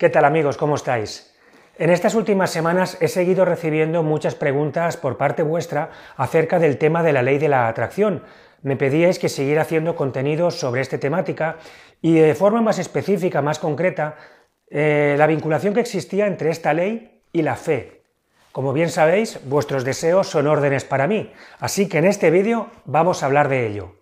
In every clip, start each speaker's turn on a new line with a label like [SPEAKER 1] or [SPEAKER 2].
[SPEAKER 1] ¿Qué tal amigos? ¿Cómo estáis? En estas últimas semanas he seguido recibiendo muchas preguntas por parte vuestra acerca del tema de la ley de la atracción. Me pedíais que siguiera haciendo contenido sobre esta temática y de forma más específica, más concreta, eh, la vinculación que existía entre esta ley y la fe. Como bien sabéis, vuestros deseos son órdenes para mí, así que en este vídeo vamos a hablar de ello.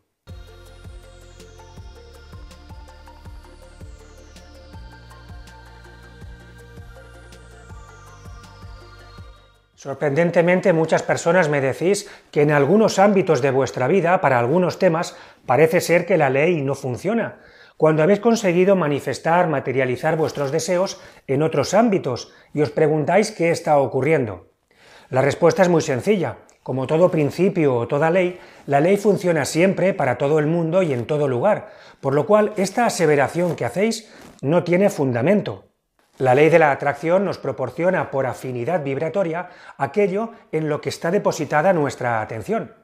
[SPEAKER 1] Sorprendentemente muchas personas me decís que en algunos ámbitos de vuestra vida, para algunos temas, parece ser que la ley no funciona, cuando habéis conseguido manifestar, materializar vuestros deseos en otros ámbitos y os preguntáis qué está ocurriendo. La respuesta es muy sencilla. Como todo principio o toda ley, la ley funciona siempre para todo el mundo y en todo lugar, por lo cual esta aseveración que hacéis no tiene fundamento. La ley de la atracción nos proporciona por afinidad vibratoria aquello en lo que está depositada nuestra atención.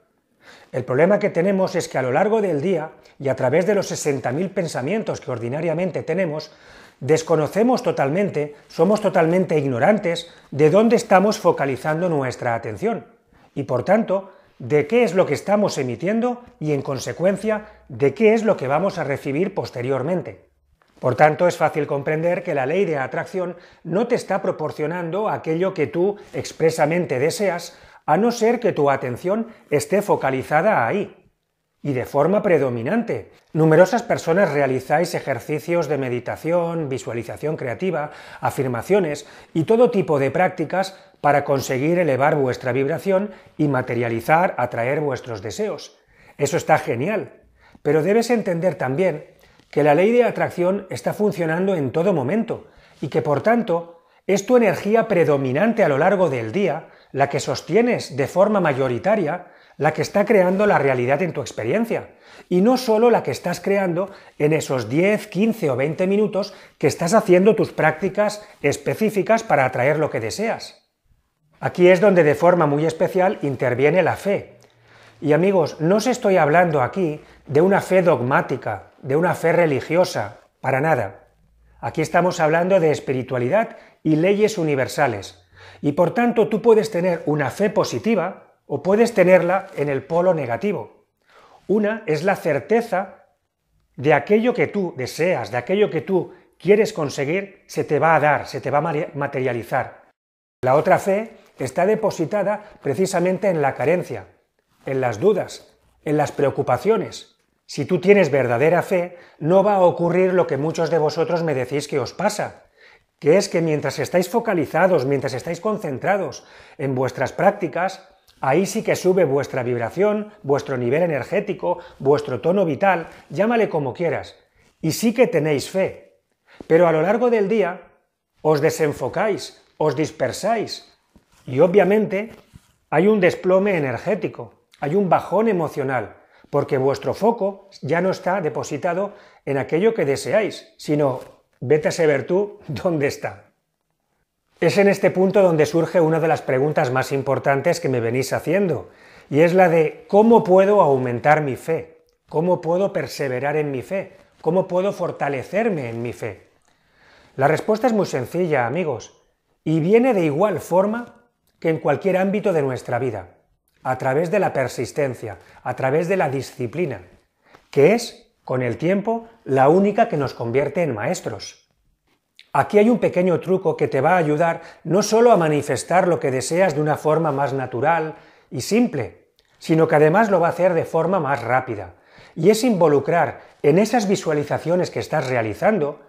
[SPEAKER 1] El problema que tenemos es que a lo largo del día y a través de los 60.000 pensamientos que ordinariamente tenemos, desconocemos totalmente, somos totalmente ignorantes de dónde estamos focalizando nuestra atención y por tanto de qué es lo que estamos emitiendo y en consecuencia de qué es lo que vamos a recibir posteriormente. Por tanto, es fácil comprender que la ley de atracción no te está proporcionando aquello que tú expresamente deseas, a no ser que tu atención esté focalizada ahí y de forma predominante. Numerosas personas realizáis ejercicios de meditación, visualización creativa, afirmaciones y todo tipo de prácticas para conseguir elevar vuestra vibración y materializar, atraer vuestros deseos. Eso está genial, pero debes entender también que la ley de atracción está funcionando en todo momento y que por tanto es tu energía predominante a lo largo del día, la que sostienes de forma mayoritaria, la que está creando la realidad en tu experiencia, y no solo la que estás creando en esos 10, 15 o 20 minutos que estás haciendo tus prácticas específicas para atraer lo que deseas. Aquí es donde de forma muy especial interviene la fe. Y amigos, no os estoy hablando aquí de una fe dogmática, de una fe religiosa, para nada. Aquí estamos hablando de espiritualidad y leyes universales. Y por tanto tú puedes tener una fe positiva o puedes tenerla en el polo negativo. Una es la certeza de aquello que tú deseas, de aquello que tú quieres conseguir, se te va a dar, se te va a materializar. La otra fe está depositada precisamente en la carencia, en las dudas, en las preocupaciones. Si tú tienes verdadera fe, no va a ocurrir lo que muchos de vosotros me decís que os pasa, que es que mientras estáis focalizados, mientras estáis concentrados en vuestras prácticas, ahí sí que sube vuestra vibración, vuestro nivel energético, vuestro tono vital, llámale como quieras, y sí que tenéis fe. Pero a lo largo del día os desenfocáis, os dispersáis, y obviamente hay un desplome energético, hay un bajón emocional, porque vuestro foco ya no está depositado en aquello que deseáis, sino vete a saber tú dónde está. Es en este punto donde surge una de las preguntas más importantes que me venís haciendo, y es la de ¿cómo puedo aumentar mi fe? ¿Cómo puedo perseverar en mi fe? ¿Cómo puedo fortalecerme en mi fe? La respuesta es muy sencilla, amigos, y viene de igual forma que en cualquier ámbito de nuestra vida a través de la persistencia, a través de la disciplina, que es, con el tiempo, la única que nos convierte en maestros. Aquí hay un pequeño truco que te va a ayudar no solo a manifestar lo que deseas de una forma más natural y simple, sino que además lo va a hacer de forma más rápida. Y es involucrar en esas visualizaciones que estás realizando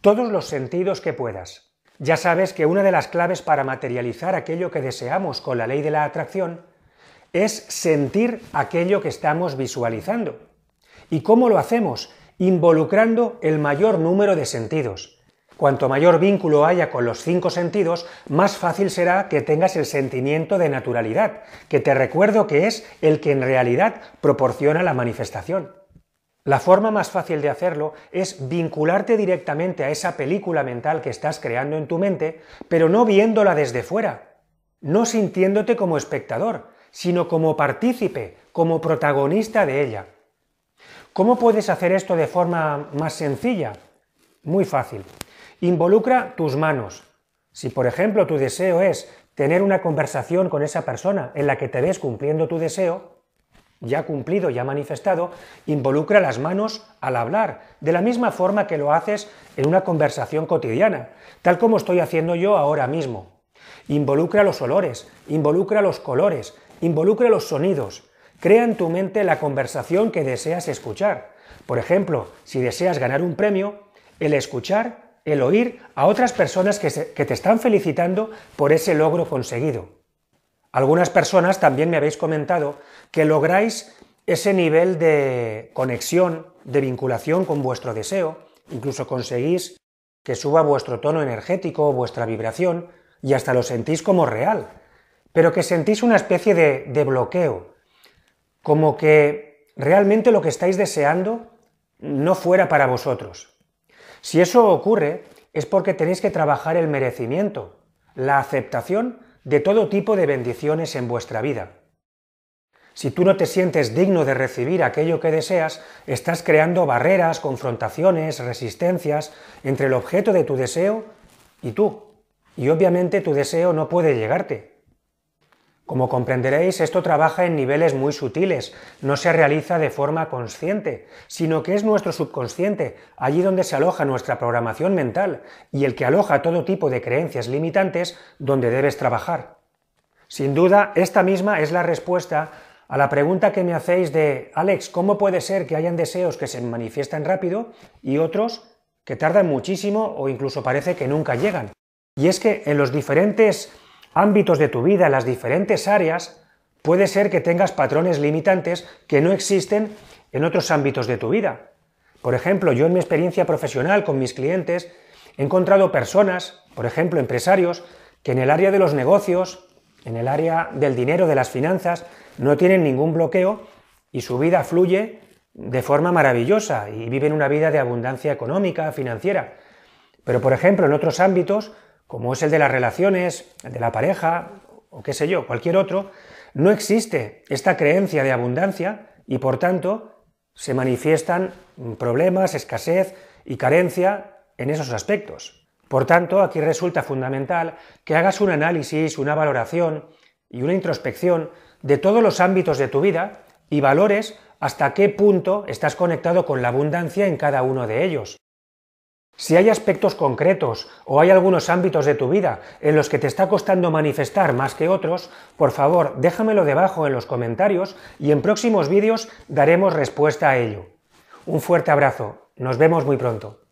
[SPEAKER 1] todos los sentidos que puedas. Ya sabes que una de las claves para materializar aquello que deseamos con la ley de la atracción es sentir aquello que estamos visualizando. ¿Y cómo lo hacemos? Involucrando el mayor número de sentidos. Cuanto mayor vínculo haya con los cinco sentidos, más fácil será que tengas el sentimiento de naturalidad, que te recuerdo que es el que en realidad proporciona la manifestación. La forma más fácil de hacerlo es vincularte directamente a esa película mental que estás creando en tu mente, pero no viéndola desde fuera, no sintiéndote como espectador, sino como partícipe, como protagonista de ella. ¿Cómo puedes hacer esto de forma más sencilla? Muy fácil. Involucra tus manos. Si, por ejemplo, tu deseo es tener una conversación con esa persona en la que te ves cumpliendo tu deseo, ya cumplido, ya manifestado, involucra las manos al hablar, de la misma forma que lo haces en una conversación cotidiana, tal como estoy haciendo yo ahora mismo. Involucra los olores, involucra los colores, involucre los sonidos. Crea en tu mente la conversación que deseas escuchar. Por ejemplo, si deseas ganar un premio, el escuchar, el oír a otras personas que, te están felicitando por ese logro conseguido. Algunas personas también me habéis comentado que lográis ese nivel de conexión, de vinculación con vuestro deseo, incluso conseguís que suba vuestro tono energético, vuestra vibración, y hasta lo sentís como real, pero que sentís una especie de, bloqueo, como que realmente lo que estáis deseando no fuera para vosotros. Si eso ocurre, es porque tenéis que trabajar el merecimiento, la aceptación de todo tipo de bendiciones en vuestra vida. Si tú no te sientes digno de recibir aquello que deseas, estás creando barreras, confrontaciones, resistencias entre el objeto de tu deseo y tú. Y obviamente tu deseo no puede llegarte, como comprenderéis, esto trabaja en niveles muy sutiles, no se realiza de forma consciente, sino que es nuestro subconsciente, allí donde se aloja nuestra programación mental y el que aloja todo tipo de creencias limitantes donde debes trabajar. Sin duda, esta misma es la respuesta a la pregunta que me hacéis de, Alex, ¿cómo puede ser que hayan deseos que se manifiestan rápido y otros que tardan muchísimo o incluso parece que nunca llegan? Y es que en los diferentes ámbitos de tu vida, las diferentes áreas, puede ser que tengas patrones limitantes que no existen en otros ámbitos de tu vida. Por ejemplo, yo en mi experiencia profesional con mis clientes he encontrado personas, por ejemplo, empresarios, que en el área de los negocios, en el área del dinero, de las finanzas, no tienen ningún bloqueo y su vida fluye de forma maravillosa y viven una vida de abundancia económica, financiera. Pero, por ejemplo, en otros ámbitos como es el de las relaciones, el de la pareja, o qué sé yo, cualquier otro, no existe esta creencia de abundancia y por tanto se manifiestan problemas, escasez y carencia en esos aspectos. Por tanto, aquí resulta fundamental que hagas un análisis, una valoración y una introspección de todos los ámbitos de tu vida y valores hasta qué punto estás conectado con la abundancia en cada uno de ellos. Si hay aspectos concretos o hay algunos ámbitos de tu vida en los que te está costando manifestar más que otros, por favor déjamelo debajo en los comentarios y en próximos vídeos daremos respuesta a ello. Un fuerte abrazo, nos vemos muy pronto.